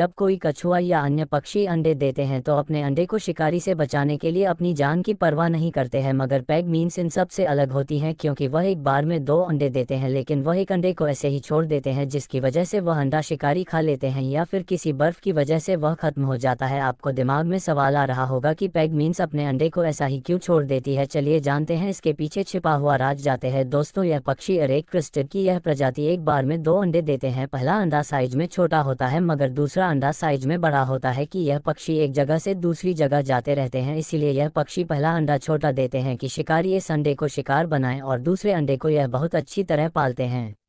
जब कोई कछुआ या अन्य पक्षी अंडे देते हैं तो अपने अंडे को शिकारी से बचाने के लिए अपनी जान की परवाह नहीं करते हैं मगर पैग मीन्स इन सबसे अलग होती हैं क्योंकि वह एक बार में दो अंडे देते हैं लेकिन वह एक अंडे को ऐसे ही छोड़ देते हैं जिसकी वजह से वह अंडा शिकारी खा लेते हैं या फिर किसी बर्फ की वजह से वह खत्म हो जाता है आपको दिमाग में सवाल आ रहा होगा की पैग मीन्स अपने अंडे को ऐसा ही क्यों छोड़ देती है चलिए जानते हैं इसके पीछे छिपा हुआ राज जाते हैं दोस्तों यह पक्षी अरेक क्रिस्टर की यह प्रजाति एक बार में दो अंडे देते हैं पहला अंडा साइज में छोटा होता है मगर दूसरा दूसरा अंडा साइज में बड़ा होता है कि यह पक्षी एक जगह से दूसरी जगह जाते रहते हैं इसीलिए यह पक्षी पहला अंडा छोटा देते हैं कि शिकारी इस अंडे को शिकार बनाए और दूसरे अंडे को यह बहुत अच्छी तरह पालते हैं